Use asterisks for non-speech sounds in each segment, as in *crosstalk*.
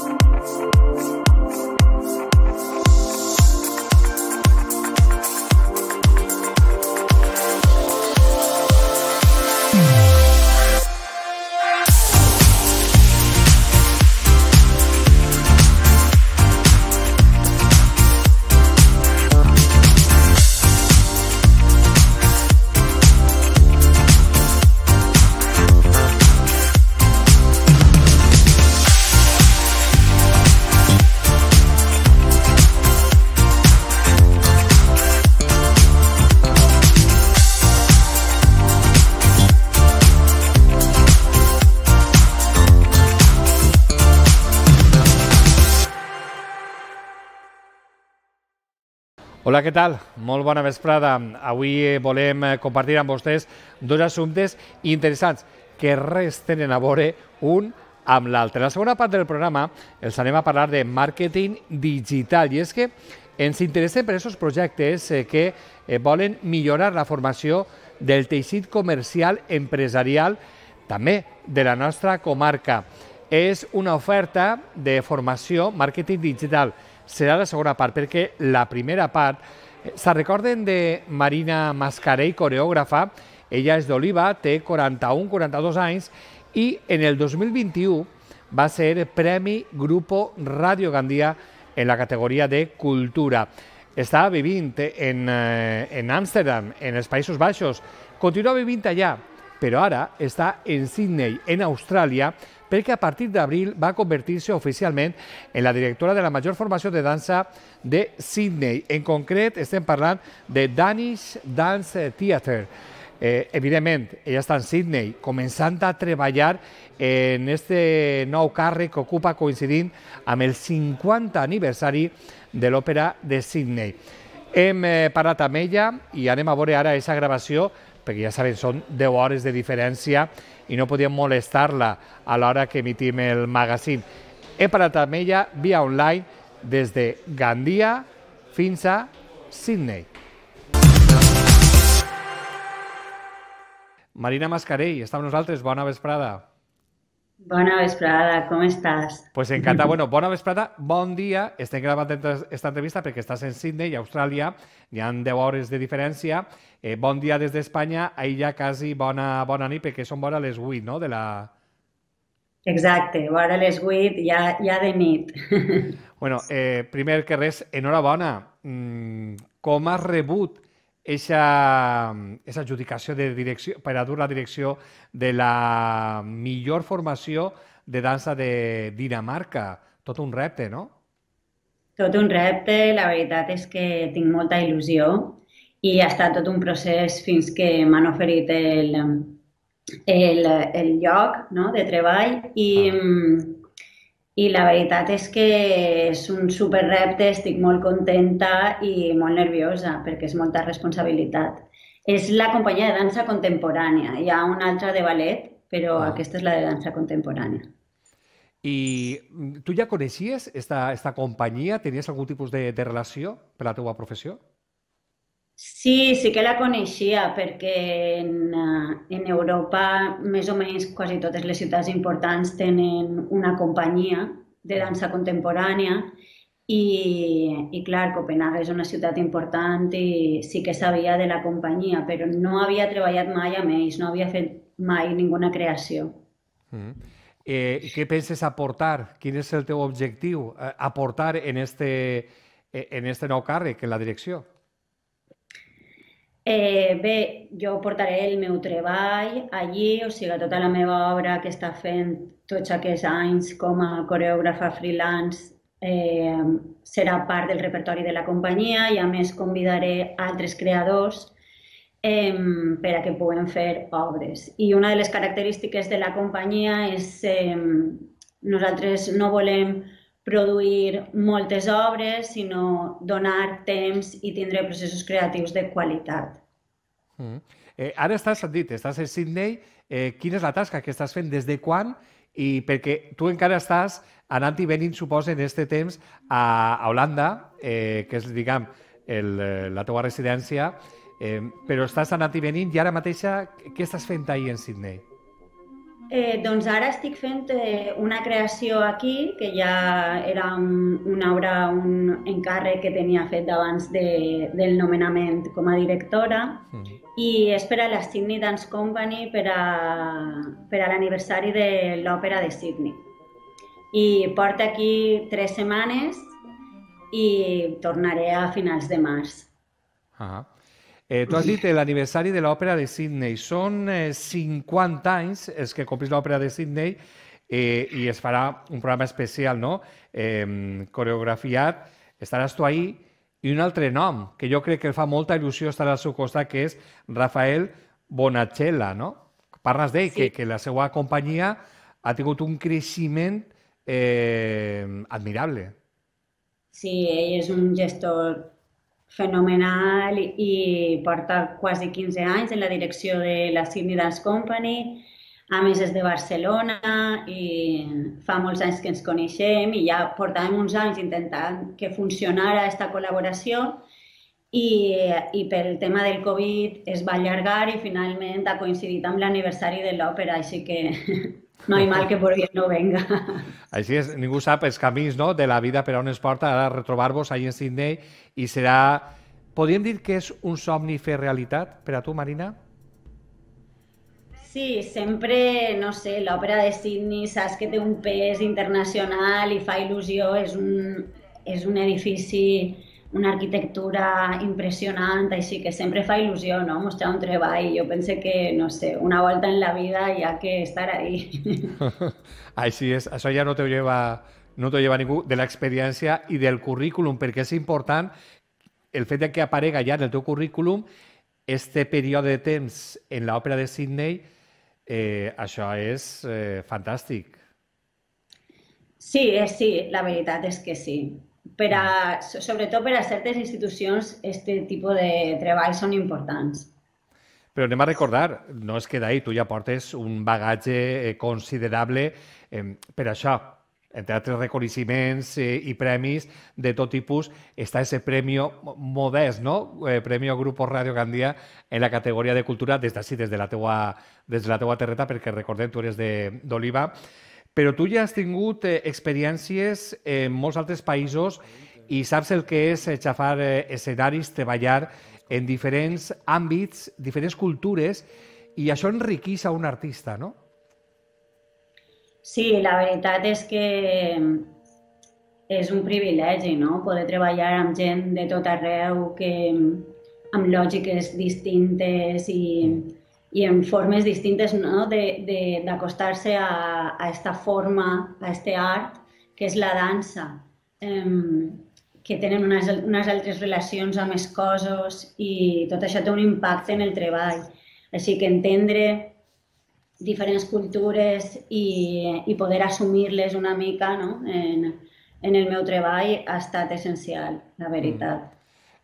for you. Hola, què tal? Molt bona vesprada. Avui eh, volem eh, compartir amb vostès dos assumptes interessants que res tenen a veure un amb l'altre. La segona part del programa els anem a parlar de màrqueting digital i és que ens interessen per aquests projectes eh, que volen millorar la formació del teixit comercial empresarial també de la nostra comarca. És una oferta de formació màrqueting digital serà la segona part, perquè la primera part... Eh, Se recorden de Marina Mascarell, coreògrafa? Ella és d'Oliva, té 41-42 anys i en el 2021 va ser Premi Grupo Radio Gandia en la categoria de Cultura. Està vivint eh, en, eh, en Amsterdam, en els Països Baixos, continua vivint allà, però ara està en Sydney, en Austràlia, perquè a partir d'abril va convertir-se oficialment en la directora de la major formació de dansa de Sydney. En concret, estem parlant de Danish Dance Theatre. Eh, evidentment, ella està en Sydney, començant a treballar en este nou càrrec que ocupa coincidint amb el 50 aniversari de l'òpera de Sydney. Hem eh, parlat amb ella i anem a veure ara aquesta gravació perquè ja sabem, són 10 hores de diferència i no podíem molestar-la a l'hora que emitim el magazín. He parlat amb ella via online des de Gandia fins a Sydney. Marina Mascarell, està amb nosaltres. Bona vesprada. Bona vesprada, com estàs? Pues encantat. Bueno, bona vesprada, bon dia. Estem gravant aquesta entrevista perquè estàs en Sydney i Austràlia. Hi han 10 hores de diferència. Eh, bon dia des d'Espanya. Ahir ja quasi bona, bona nit perquè són vora les 8, no? De la... Exacte, vora les 8, ja, ja de nit. *laughs* Bueno, eh, primer que res, enhorabona. Mm, com has rebut esa, esa adjudicació de direcció, per a dur la direcció de la millor formació de dansa de Dinamarca. Tot un repte, no? Tot un repte, la veritat és que tinc molta il·lusió i ha estat tot un procés fins que m'han oferit el, el, el lloc no, de treball i, ah mm, i la veritat és que és un super repte, estic molt contenta i molt nerviosa perquè és molta responsabilitat. És la companyia de dansa contemporània. Hi ha una altra de ballet, però ah. aquesta és la de dansa contemporània. I mm, tu ja coneixies esta, esta companyia? Tenies algun tipus de, de relació per la teua professió? Sí, sí que la coneixia, perquè en, eh, en Europa més o menys quasi totes les ciutats importants tenen una companyia de dansa contemporània i, i clar, Copenhague és una ciutat important i sí que sabia de la companyia, però no havia treballat mai amb ells, no havia fet mai ninguna creació. Mm. Eh, què penses aportar? Quin és el teu objectiu? Eh, aportar en este, eh, en este nou càrrec, en la direcció? Eh, bé, jo portaré el meu treball allí, o sigui, tota la meva obra que està fent tots aquests anys com a coreògrafa freelance eh, serà part del repertori de la companyia i a més convidaré altres creadors eh, per a que puguen fer obres. I una de les característiques de la companyia és eh, nosaltres no volem produir moltes obres, sinó donar temps i tindre processos creatius de qualitat. Mm. Eh, ara estàs, et dit, estàs a Sydney. Eh, quina és la tasca que estàs fent? Des de quan? I perquè tu encara estàs anant i venint, suposa, en aquest temps a, a Holanda, eh, que és, diguem, el, la teva residència, eh, però estàs anant i venint i ara mateixa què estàs fent ahir en Sydney? Eh, doncs ara estic fent eh, una creació aquí, que ja era un, una obra, un encàrrec que tenia fet abans de, del nomenament com a directora, mm -hmm. i és per a la Sydney Dance Company per a, per a l'aniversari de l'òpera de Sydney. I porta aquí tres setmanes i tornaré a finals de març. Ah, Eh, tu has dit l'aniversari de l'òpera de Sydney. Són eh, 50 anys els que complís l'òpera de Sydney eh, i es farà un programa especial, no? Eh, coreografiat. Estaràs tu ahí i un altre nom, que jo crec que fa molta il·lusió estar al seu costat, que és Rafael Bonachella, no? Parles d'ell, sí. que, que la seva companyia ha tingut un creixement eh, admirable. Sí, ell és un gestor fenomenal i porta quasi 15 anys en la direcció de la Sydney Dance Company. A més, és de Barcelona i fa molts anys que ens coneixem i ja portàvem uns anys intentant que funcionara aquesta col·laboració i, i pel tema del Covid es va allargar i finalment ha coincidit amb l'aniversari de l'òpera, així que *laughs* no hi mal que per bien no venga. *laughs* Així és, ningú sap els camins no, de la vida per on es porta ara retrobar-vos allà en Sydney i serà... Podríem dir que és un somni fer realitat per a tu, Marina? Sí, sempre, no sé, l'òpera de Sydney saps que té un pes internacional i fa il·lusió, és un, és un edifici una arquitectura impressionant, així que sempre fa il·lusió no? mostrar un treball. Jo pense que, no sé, una volta en la vida hi ha que estar ahí. *laughs* així és, això ja no te lleva, no te lleva ningú, de l'experiència i del currículum, perquè és important el fet de que aparega ja en el teu currículum este període de temps en l'òpera de Sydney, eh, això és eh, fantàstic. Sí, eh, sí, la veritat és que sí per a, mm. sobretot per a certes institucions, aquest tipus de treball són importants. Però anem a recordar, no és que ahí, tu ja portes un bagatge eh, considerable eh, per això, entre altres reconeixements eh, i premis de tot tipus, està ese premi modest, no? Eh, premi Grupo Radio Gandia en la categoria de cultura des d'ací, des, de la teua, des de la teua terreta, perquè recordem, tu eres d'Oliva. Però tu ja has tingut eh, experiències eh, en molts altres països i saps el que és eh, xafar eh, escenaris, treballar en diferents àmbits, diferents cultures, i això enriquís a un artista, no? Sí, la veritat és que mm, és un privilegi, no?, poder treballar amb gent de tot arreu, que mm, amb lògiques distintes i... Mm y en formas distintas ¿no? de, de, de acostarse a, a, esta forma, a este art, que és la dansa, eh, que tenen unes, unes altres relacions amb els cosas i tot això té un impacte en el treball. Així que entendre diferents cultures i, i poder assumir-les una mica no? en, en el meu treball ha estat essencial, la veritat. Mm.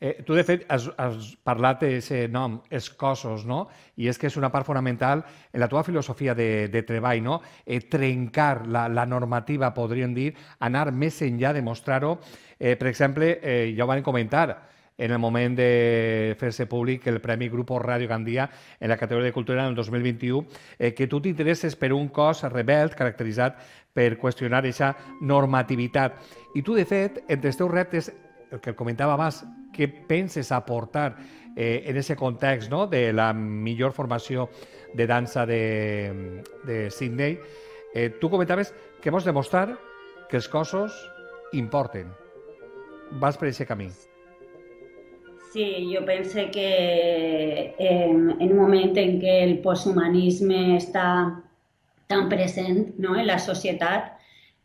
Eh, tu, de fet, has, has parlat d'aquest nom, els cossos, no? I és que és una part fonamental en la teva filosofia de, de treball, no? Eh, trencar la, la normativa, podríem dir, anar més enllà, demostrar-ho. Eh, per exemple, eh, ja ho van comentar, en el moment de fer-se públic el Premi Grupo Radio Gandia en la categoria de Cultura en el 2021, eh, que tu t'interesses per un cos rebelt caracteritzat per qüestionar aquesta normativitat. I tu, de fet, entre els teus reptes, el que comentava abans, què penses aportar eh, en aquest context no? de la millor formació de dansa de, de Sydney. Eh, tu comentaves que hemos demostrar que els cossos importen. Vas per aquest camí. Sí, jo penso que en, en, un moment en què el posthumanisme està tan present ¿no? en la societat,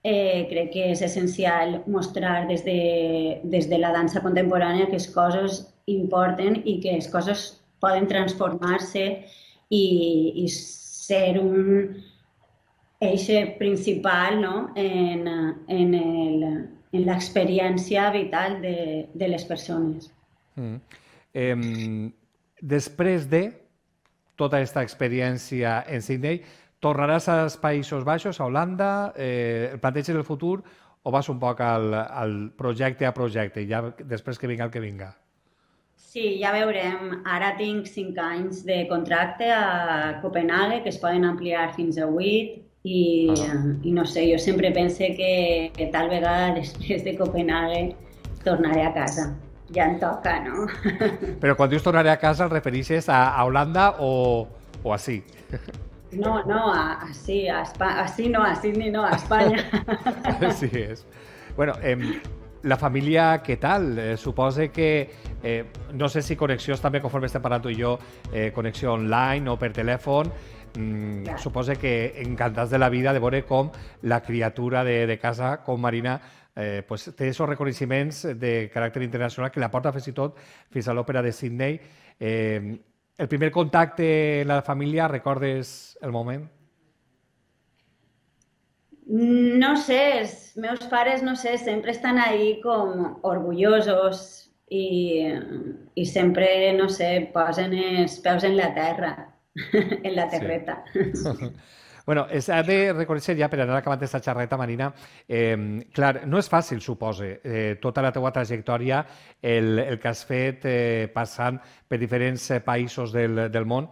eh, crec que és essencial mostrar des de, des de la dansa contemporània que les coses importen i que les coses poden transformar-se i, i ser un eix principal no? en, en el, en l'experiència vital de, de les persones. Mm. Eh, després de tota aquesta experiència en Sydney, Tornaràs als Països Baixos, a Holanda, eh, el planteges el futur o vas un poc al, al projecte a projecte i ja després que vinga el que vinga? Sí, ja veurem. Ara tinc 5 anys de contracte a Copenhague, que es poden ampliar fins a 8, i, ah. i no sé, jo sempre pense que, que tal vegada *laughs* després de Copenhague tornaré a casa. Ja em toca, no? Però quan dius tornaré a casa, el referixes a, a Holanda o, o així? *laughs* No, no, a, así, así no, así ni no, a *laughs* España. Sí, és. Bueno, eh, la família, què tal? Eh, supose que, eh, no sé si connexions també, conforme estem parlant tu i jo, eh, connexió online o per telèfon, mm, Clar. supose que encantats de la vida de veure com la criatura de, de casa, com Marina, eh, pues, té aquests reconeixements de caràcter internacional que la porta fins i tot fins a l'òpera de Sydney. Eh, el primer contacte en la família, recordes el moment? No sé, els meus pares, no sé, sempre estan ahí com orgullosos i, i sempre, no sé, posen els peus en la terra, *laughs* en la terreta. Sí. *laughs* Bueno, és, ha de reconèixer ja, per anar acabant aquesta xerreta, Marina, eh, clar, no és fàcil, supose, eh, tota la teua trajectòria, el, el que has fet eh, passant per diferents eh, països del, del món,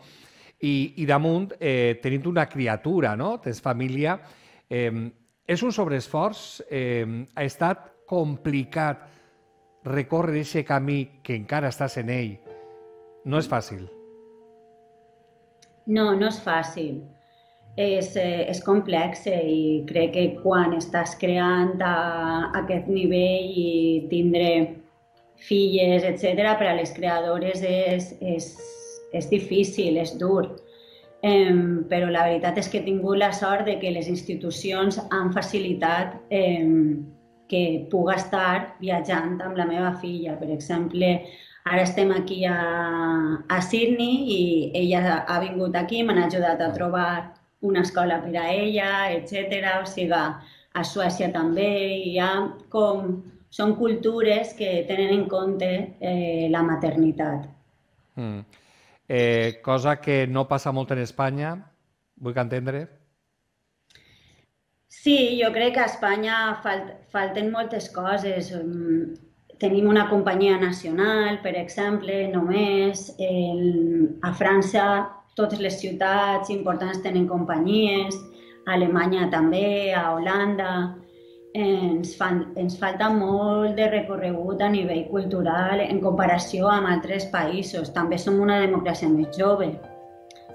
i, i damunt, eh, tenint una criatura, no?, tens família, eh, és un sobreesforç, eh, ha estat complicat recórrer aquest camí que encara estàs en ell. No és fàcil. No, no és fàcil és, eh, és complex eh, i crec que quan estàs creant a, eh, a aquest nivell i tindre filles, etc per a les creadores és, és, és difícil, és dur. Eh, però la veritat és que he tingut la sort de que les institucions han facilitat eh, que puga estar viatjant amb la meva filla. Per exemple, ara estem aquí a, a Sydney i ella ha vingut aquí, m'han ajudat a trobar una escola per a ella, etc. O sigui, a Suècia també hi ha com... Són cultures que tenen en compte eh, la maternitat. Mm. Eh, cosa que no passa molt en Espanya, vull que entendre. Sí, jo crec que a Espanya fal falten moltes coses. Mm, tenim una companyia nacional, per exemple, només. El, a França totes les ciutats importants tenen companyies, a Alemanya també, a Holanda... Ens, fan, ens falta molt de recorregut a nivell cultural en comparació amb altres països. També som una democràcia més jove.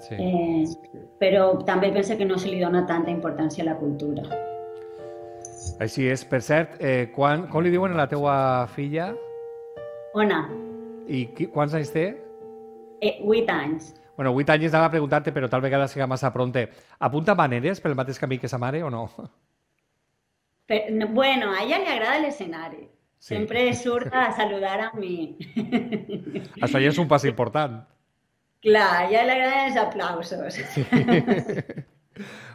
Sí. Eh, però també penso que no se li dona tanta importància a la cultura. Així és. Per cert, eh, quan, com li diuen a la teua filla? Ona. I qui, quants anys té? Eh, 8 anys. Bueno, 8 estaba anava a tal vez però tal vegada siga a pronto. Apunta maneres para el camí que se mare o no? bueno, a ella le agrada el escenario. Siempre surta a saludar a mí. Hasta ahí es un paso importante. Claro, a ella le agradan los aplausos.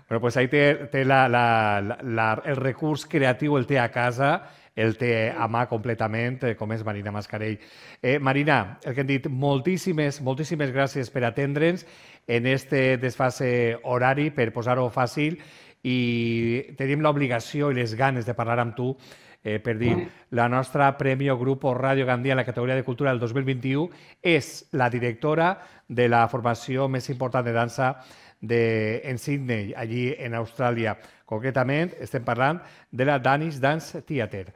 Bueno, pues ahí té, té la, la, la, el recurs creatiu, el té a casa, el té a mà completament, com és Marina Mascarell. Eh, Marina, el que hem dit, moltíssimes, moltíssimes gràcies per atendre'ns en este desfase horari, per posar-ho fàcil, i tenim l'obligació i les ganes de parlar amb tu eh, per dir, mm. la nostra Premio Grupo Radio Gandia en la categoria de cultura del 2021 és la directora de la formació més important de dansa de, en Sydney, allí en Austràlia. Concretament, estem parlant de la Danish Dance Theater.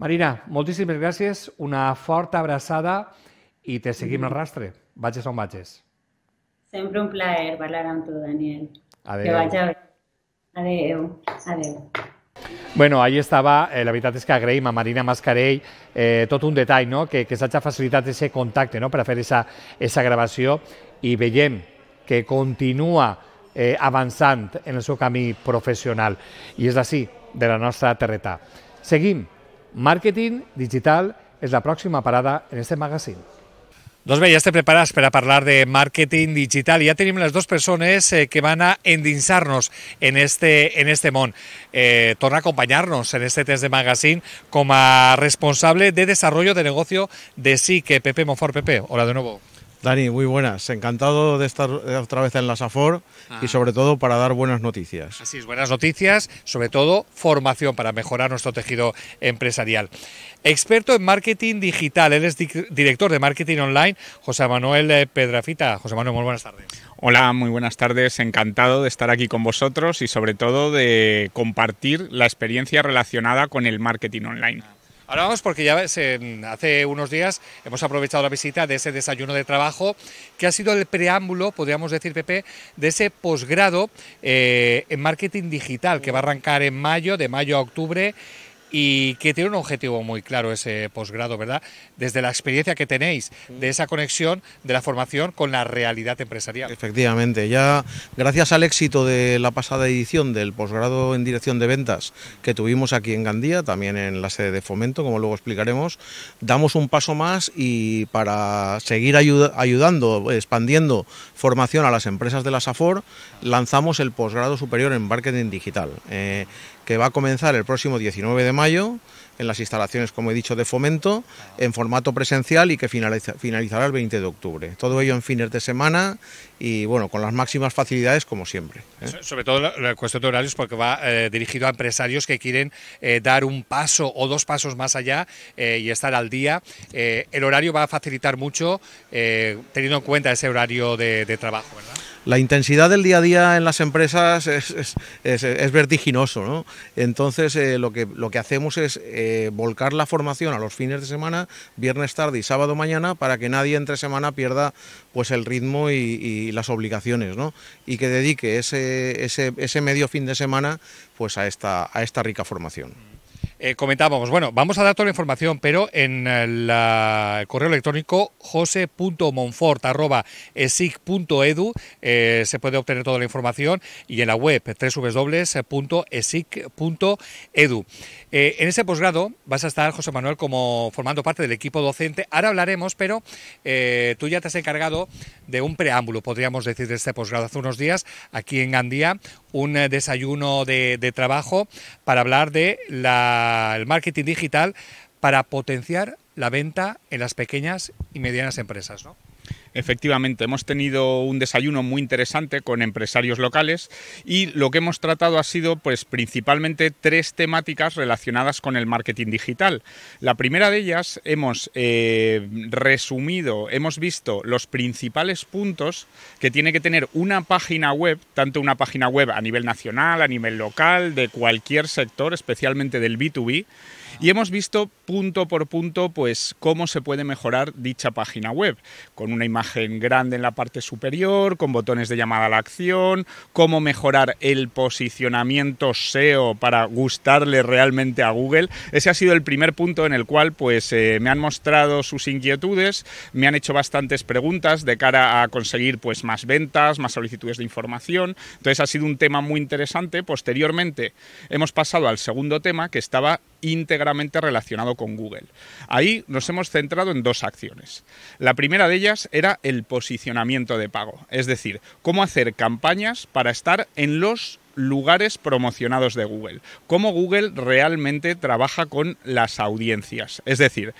Marina, moltíssimes gràcies, una forta abraçada i te seguim el rastre. Vages on vages. Sempre un plaer parlar amb tu, Daniel. Adéu. Que vaja bé. Adéu. Adéu. Bueno, ahí estava, eh, la veritat és que agraïm a Marina Mascarell eh, tot un detall, no? que, que s'hagi facilitat aquest contacte no? per a fer aquesta gravació i veiem que continua eh, avançant en el seu camí professional. I és d'ací, de la nostra terreta. Seguim. Marketing digital és la pròxima parada en este magazín. Doncs bé, ja estem preparats per a parlar de màrqueting digital. i Ja tenim les dues persones eh, que van a endinsar-nos en este, en este món. Eh, torna a acompanyar-nos en este test de magazín com a responsable de desenvolupament de negoci de SIC. Pepe Monfort, Pepe, hola de nuevo. Dani, muy buenas. Encantado de estar otra vez en la SAFOR y ah. sobre todo para dar buenas noticias. Así es, buenas noticias, sobre todo formación para mejorar nuestro tejido empresarial. Experto en marketing digital, él es director de marketing online, José Manuel eh, Pedrafita. José Manuel, muy buenas tardes. Hola, muy buenas tardes. Encantado de estar aquí con vosotros y sobre todo de compartir la experiencia relacionada con el marketing online. Ah. Ahora vamos porque ya hace unos días hemos aprovechado la visita de ese desayuno de trabajo que ha sido el preámbulo, podríamos decir, Pepe, de ese posgrado eh, en marketing digital que va a arrancar en mayo, de mayo a octubre y que tiene un objetivo muy claro ese posgrado, ¿verdad? Desde la experiencia que tenéis de esa conexión de la formación con la realidad empresarial. Efectivamente, ya gracias al éxito de la pasada edición del posgrado en dirección de ventas que tuvimos aquí en Gandía, también en la sede de fomento, como luego explicaremos, damos un paso más y para seguir ayudando, expandiendo formación a las empresas de la SAFOR, lanzamos el posgrado superior en marketing digital. Eh, que va a comenzar el próximo 19 de mayo en las instalaciones, como he dicho, de fomento, en formato presencial y que finalizará el 20 de octubre. Todo ello en fines de semana y, bueno, con las máximas facilidades, como siempre. ¿eh? Sobre todo la, cuestión de horarios, porque va eh, dirigido a empresarios que quieren eh, dar un paso o dos pasos más allá y estar al día. el horario va a facilitar mucho, teniendo en cuenta ese horario de, de trabajo, ¿verdad? la intensidad del día a día en las empresas es, vertiginoso, ¿no? Entonces eh, lo, que, lo que hacemos es eh, volcar la formación a los fines de semana, viernes tarde y sábado mañana, para que nadie entre semana pierda pues el ritmo y, las obligaciones, Y que dedique ese, ese, ese, medio fin de semana pues a esta, a esta rica formación. Eh, comentábamos, bueno, vamos a dar toda la información, pero en eh, el, correo electrónico jose.monfort.esic.edu eh, se puede obtener toda la información y en la web www.esic.edu. en ese posgrado vas a estar, José Manuel, como formando parte del equipo docente. Ahora hablaremos, pero tú ya te has encargado de un preámbulo, podríamos decir, de este posgrado hace unos días aquí en Gandía, un desayuno de, trabajo para hablar de el marketing digital para potenciar la venta en las pequeñas y medianas empresas. ¿no? Efectivamente, hemos tenido un desayuno muy interesante con empresarios locales y lo que hemos tratado ha sido pues principalmente tres temáticas relacionadas con el marketing digital. La primera de ellas hemos eh, resumido, hemos visto los principales puntos que tiene que tener una página web, tanto una página web a nivel nacional, a nivel local, de cualquier sector, especialmente del B2B y hemos visto punto por punto pues cómo se puede mejorar dicha página web, con una imagen grande en la parte superior, con botones de llamada a la acción, cómo mejorar el posicionamiento SEO para gustarle realmente a Google. Ese ha sido el primer punto en el cual pues eh, me han mostrado sus inquietudes, me han hecho bastantes preguntas de cara a conseguir pues más ventas, más solicitudes de información. Entonces ha sido un tema muy interesante. Posteriormente hemos pasado al segundo tema que estaba íntegramente relacionado con Google. Ahí nos hemos centrado en dos acciones. La primera de ellas era el posicionamiento de pago, es decir, cómo hacer campañas para estar en los lugares promocionados de Google, cómo Google realmente trabaja con las audiencias, es decir,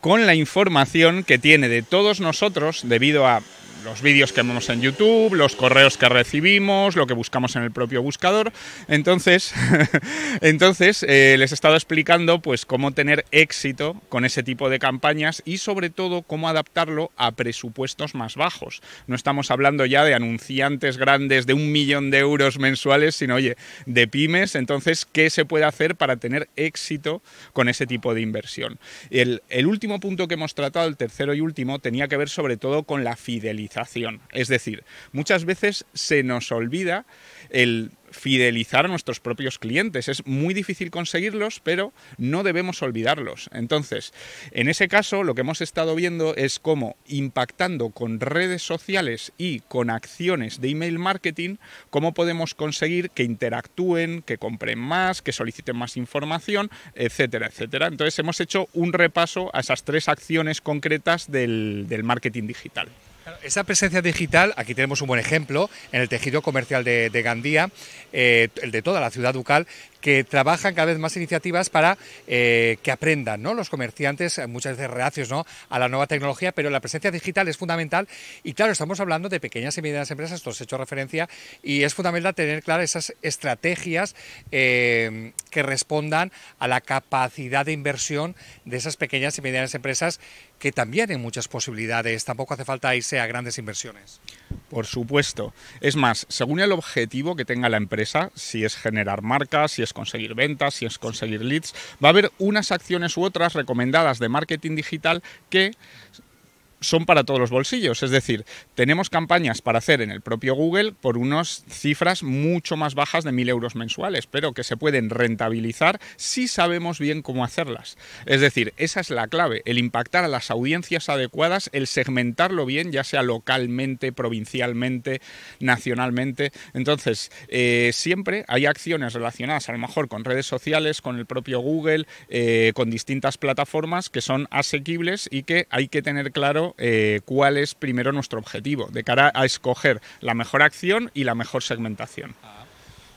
con la información que tiene de todos nosotros debido a los vídeos que vemos en YouTube, los correos que recibimos, lo que buscamos en el propio buscador. Entonces, *laughs* entonces eh, les he estado explicando pues cómo tener éxito con ese tipo de campañas y sobre todo cómo adaptarlo a presupuestos más bajos. No estamos hablando ya de anunciantes grandes de un millón de euros mensuales, sino oye, de pymes. Entonces, ¿qué se puede hacer para tener éxito con ese tipo de inversión? El, último punto que hemos tratado, el tercero y último, tenía que ver sobre todo con la fidelidad. Es decir, muchas veces se nos olvida el fidelizar a nuestros propios clientes. Es muy difícil conseguirlos, pero no debemos olvidarlos. Entonces, en ese caso, lo que hemos estado viendo es cómo impactando con redes sociales y con acciones de email marketing, cómo podemos conseguir que interactúen, que compren más, que soliciten más información, etcétera, etcétera. Entonces, hemos hecho un repaso a esas tres acciones concretas del marketing digital. Esa presencia digital, aquí tenemos un buen ejemplo, en el tejido comercial de, Gandía, eh, el de toda la ciudad ducal, que trabajan cada vez más iniciativas para eh, que aprendan los comerciantes, eh, muchas veces reacios ¿no? a la nueva tecnología, pero la presencia digital es fundamental y claro, estamos hablando de pequeñas y medianas empresas, esto os he hecho referencia, y es fundamental tener claras esas estrategias eh, que respondan a la capacidad de inversión de esas pequeñas y medianas empresas que también en muchas posibilidades, tampoco hace falta irse a grandes inversiones. Por supuesto. Es más, según el objetivo que tenga la empresa, si es generar marcas, si es conseguir ventas, si es conseguir leads. Va a haber unas acciones u otras recomendadas de marketing digital que son para todos los bolsillos. Es decir, tenemos campañas para hacer en el propio Google por unas cifras mucho más bajas de 1.000 euros mensuales, pero que se pueden rentabilizar si sabemos bien cómo hacerlas. Es decir, esa es la clave, el impactar a las audiencias adecuadas, el segmentarlo bien, ya sea localmente, provincialmente, nacionalmente. Entonces, eh, siempre hay acciones relacionadas a lo mejor con redes sociales, con el propio Google, eh, con distintas plataformas que son asequibles y que hay que tener claro eh, cuál es primero nuestro objetivo de cara a escoger la mejor acción y la mejor segmentación. Ah.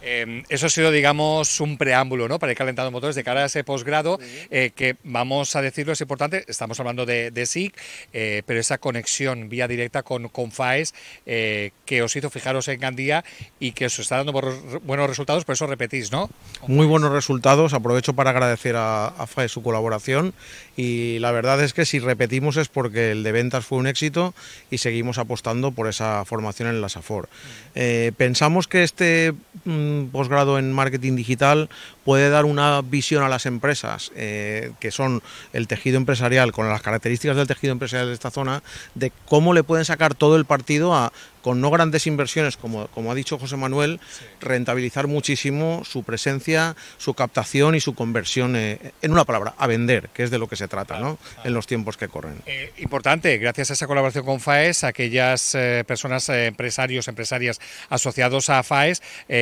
Em, eso ha sido, digamos, un preámbulo ¿no? para ir calentando motores de cara a ese posgrado, eh, que vamos a decirlo, es importante, estamos hablando de, SIC, eh, pero esa conexión vía directa con, con FAES eh, que os hizo fijaros en Gandía y que os está dando buenos resultados, por eso repetís, ¿no? Muy buenos resultados, aprovecho para agradecer a, a FAES su colaboración y la verdad es que si repetimos es porque el de ventas fue un éxito y seguimos apostando por esa formación en la SAFOR. Mm. pensamos que este... Mm, un posgrado en marketing digital puede dar una visión a las empresas, eh, que son el tejido empresarial, con las características del tejido empresarial de esta zona, de cómo le pueden sacar todo el partido a, con no grandes inversiones, como, como ha dicho José Manuel, rentabilizar muchísimo su presencia, su captación y su conversión, eh, en una palabra, a vender, que es de lo que se trata ¿no? en los tiempos que corren. Eh, importante, gracias a esa colaboración con FAES, aquellas eh, personas, empresarios, empresarias asociados a FAES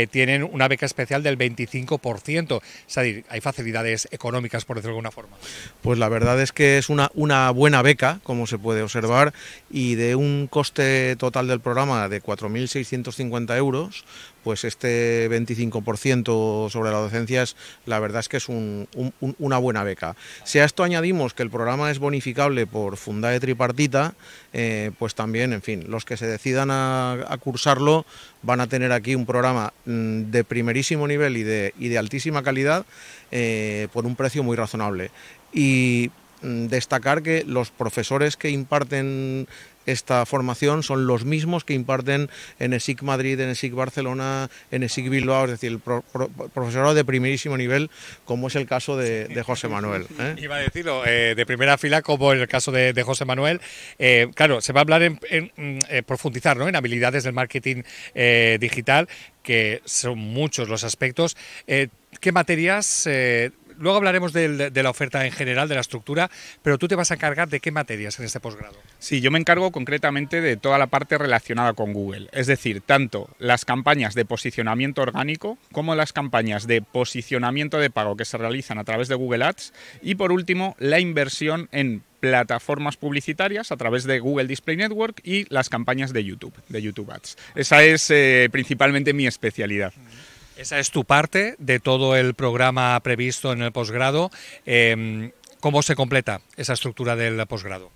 tienen una beca especial del 25%. Es decir, hay facilidades económicas, por decirlo de alguna forma. Pues la verdad es que es una, una buena beca, como se puede observar, y de un coste total del programa de 4.650 euros, pues este 25% sobre la docencia la verdad es que es una buena beca. Si a esto añadimos que el programa es bonificable por de tripartita, eh, pues también, en fin, los que se decidan a, cursarlo van a tener aquí un programa mm, de primerísimo nivel y de, altísima calidad eh, por un precio muy razonable. Y mm, destacar que los profesores que imparten esta formación son los mismos que imparten en ESIC Madrid, en ESIC Barcelona, en ESIC Bilbao, es decir, el profesorado de primerísimo nivel, como es el caso de, José Manuel. ¿eh? *laughs* Iba a decirlo, eh, de primera fila, como en el caso de, José Manuel. Eh, claro, se va a hablar en, mm, profundizar ¿no? en habilidades del marketing digital, que son muchos los aspectos. ¿Qué materias luego hablaremos de la oferta en general, de la estructura, pero tú te vas a encargar de qué materias en este posgrado. Sí, yo me encargo concretamente de toda la parte relacionada con Google, es decir, tanto las campañas de posicionamiento orgánico como las campañas de posicionamiento de pago que se realizan a través de Google Ads y por último la inversión en plataformas publicitarias a través de Google Display Network y las campañas de YouTube, de YouTube Ads. Esa es eh, principalmente mi especialidad. Esa es tu parte de todo el programa previsto en el posgrado. Em, ¿Cómo se completa esa estructura del posgrado?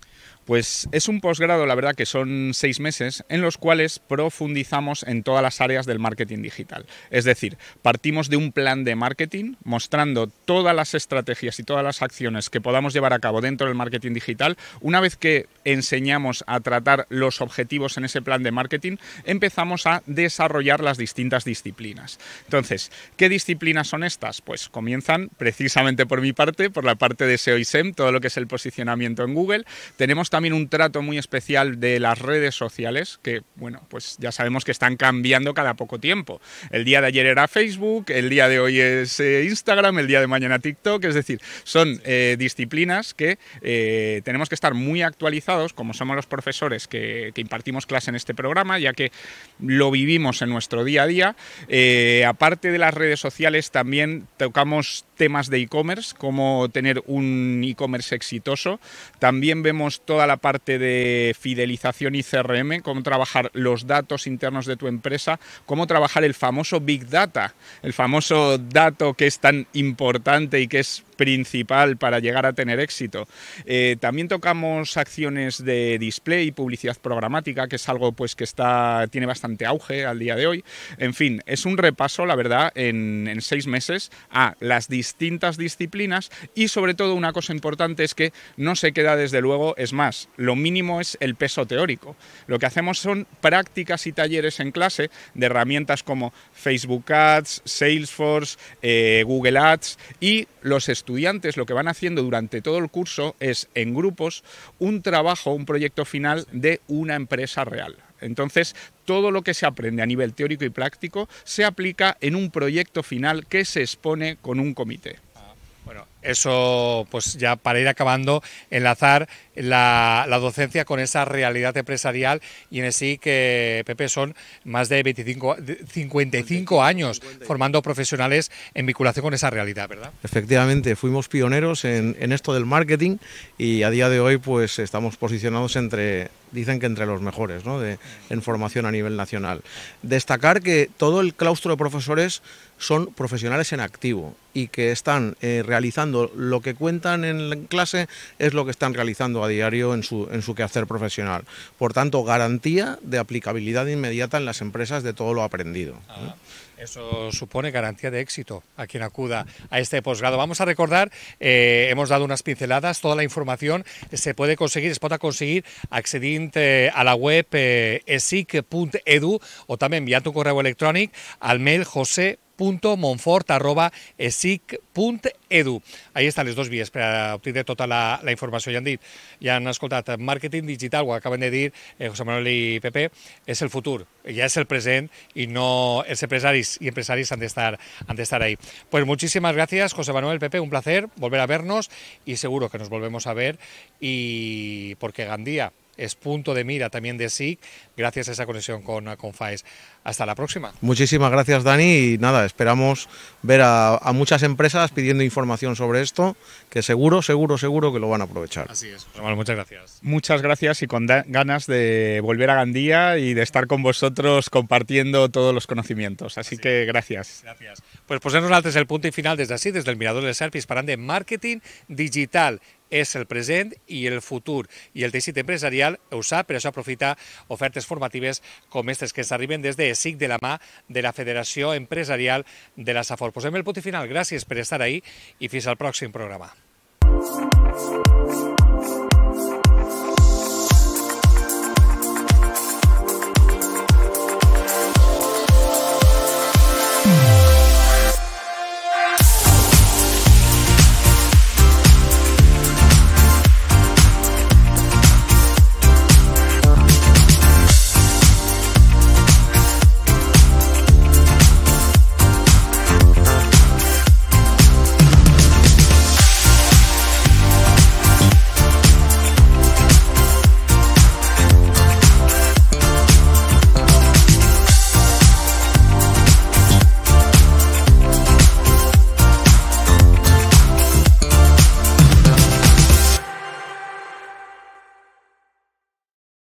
Pues es un posgrado, la verdad que son seis meses, en los cuales profundizamos en todas las áreas del marketing digital. Es decir, partimos de un plan de marketing mostrando todas las estrategias y todas las acciones que podamos llevar a cabo dentro del marketing digital. Una vez que enseñamos a tratar los objetivos en ese plan de marketing, empezamos a desarrollar las distintas disciplinas. Entonces, ¿qué disciplinas son estas? Pues comienzan precisamente por mi parte, por la parte de SEO y SEM, todo lo que es el posicionamiento en Google. Tenemos también un trato muy especial de las redes sociales, que bueno, pues ya sabemos que están cambiando cada poco tiempo. El día de ayer era Facebook, el día de hoy es eh, Instagram, el día de mañana TikTok, es decir, son eh, disciplinas que eh, tenemos que estar muy actualizados, como somos los profesores que, impartimos clase en este programa, ya que lo vivimos en nuestro día a día. aparte de las redes sociales, también tocamos temas de e-commerce, como tener un e-commerce exitoso. También vemos todas la parte de fidelización y CRM, cómo trabajar los datos internos de tu empresa, cómo trabajar el famoso Big Data, el famoso dato que es tan importante y que es principal para llegar a tener éxito. Eh, también tocamos acciones de display, y publicidad programática, que es algo pues que está tiene bastante auge al día de hoy. En fin, es un repaso, la verdad, en, seis meses a las distintas disciplinas y sobre todo una cosa importante es que no se queda desde luego, es más, lo mínimo es el peso teórico. Lo que hacemos son prácticas y talleres en clase de herramientas como Facebook Ads, Salesforce, eh, Google Ads y los estudios estudiantes lo que van haciendo durante todo el curso es en grupos un trabajo, un proyecto final de una empresa real. Entonces, todo lo que se aprende a nivel teórico y práctico se aplica en un proyecto final que se expone con un comité. Ah, bueno, eso pues ya para ir acabando, enlazar la, docencia con esa realidad empresarial y en sí que, Pepe, son más de 25, 55 años formando profesionales en vinculación con esa realidad, ¿verdad? Efectivamente, fuimos pioneros en, esto del marketing y a día de hoy pues estamos posicionados entre, dicen que entre los mejores de, en formación a nivel nacional. Destacar que todo el claustro de profesores son profesionales en activo y que están eh, realizando lo que cuentan en clase es lo que están realizando diario en su, en su quehacer profesional. Por tanto, garantía de aplicabilidad inmediata en las empresas de todo lo aprendido. Ah, eso supone garantía de éxito a quien acuda a este posgrado. Vamos a recordar, eh, hemos dado unas pinceladas, toda la información se puede conseguir, se puede conseguir accediendo a la web eh, esic.edu o también enviando un correo electrónico al mail jose monfort@esic.edu. Ahí están los dos vías para obtener toda la, la informació. Ja han dit, ja han escoltat, marketing digital, que acaban de decir eh, José Manuel y Pepe, es el futuro, ya es el presente y no els empresaris y empresaris han estar han de estar ahí. Pues muchísimas gracias, José Manuel, Pepe, un placer volver a vernos y seguro que nos volvemos a ver y porque Gandía es punto de mira también de SIC, gracias a esa conexión con, con FAES. Hasta la próxima. Muchísimas gracias, Dani, y nada, esperamos ver a, muchas empresas pidiendo información sobre esto, que seguro, seguro, seguro que lo van a aprovechar. Así es. muchas gracias. Muchas gracias y con ganas de volver a Gandía y de estar con vosotros compartiendo todos los conocimientos. Así, Así que gracias. Gracias. pues posem nosaltres el punt i final des d'ací, des del Mirador de les Serpis, parlant de màrqueting digital. És el present i el futur. I el teixit empresarial ho sap, per això aprofita ofertes formatives com aquestes que s'arriben des de SIC de la mà de la Federació Empresarial de la SAFOR. Posem el punt i final. Gràcies per estar ahí i fins al pròxim programa.